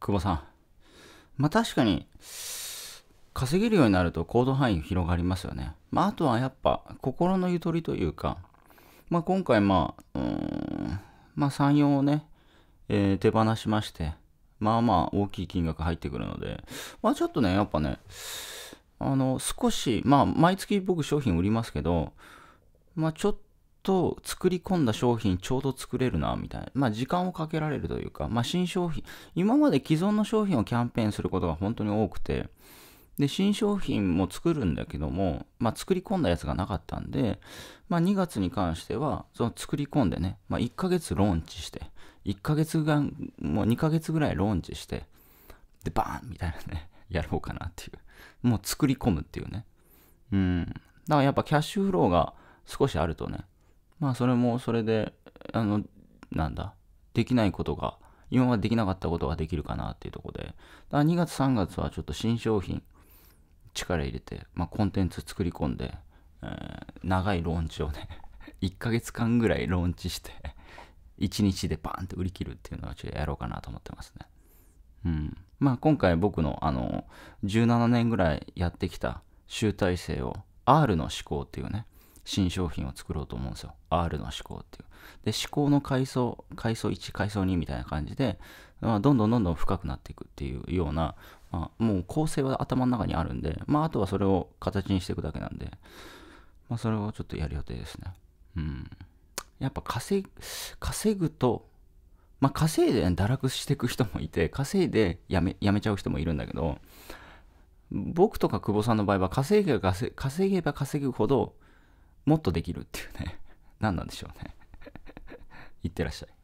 久保さん。まあ確かに、稼げるようになると行動範囲広がりますよね。まああとはやっぱ心のゆとりというか、まあ今回まあ、うん、まあ3、4をね、えー、手放しまして、まあまあ大きい金額入ってくるので、まあちょっとね、やっぱね、あの、少し、まあ毎月僕商品売りますけど、まあちょっと作り込んだ商品ちょうど作れるな、みたいな。まあ時間をかけられるというか、まあ新商品、今まで既存の商品をキャンペーンすることが本当に多くて、で、新商品も作るんだけども、まあ作り込んだやつがなかったんで、まあ2月に関しては、その作り込んでね、まあ1ヶ月ローンチして、1ヶ月が、もう2ヶ月ぐらいローンチして、で、バーンみたいなね、やろうかなっていう。もう作り込むっていうね。うん。だからやっぱキャッシュフローが少しあるとね、まあそれもそれで、あの、なんだ、できないことが、今までできなかったことができるかなっていうところで、だ2月3月はちょっと新商品力入れて、まあコンテンツ作り込んで、えー、長いローンチをね、1 ヶ月間ぐらいローンチして1日でバーンって売り切るっていうのをちょっとやろうかなと思ってますね。うん。まあ今回僕のあの、17年ぐらいやってきた集大成を R の思考っていうね、新商品を作ろうと思うんですよ。R の思考っていう。で、思考の階層、階層1、階層2みたいな感じで、まあ、どんどんどんどん深くなっていくっていうような、まあ、もう構成は頭の中にあるんで、まあ、あとはそれを形にしていくだけなんで、まあ、それをちょっとやる予定ですね。うん。やっぱ稼ぐ、稼ぐと、まあ、稼いで堕落していく人もいて、稼いでやめ、やめちゃう人もいるんだけど、僕とか久保さんの場合は稼げば稼げば稼ぐほどもっとできるっていうね 何なんでしょうねい ってらっしゃい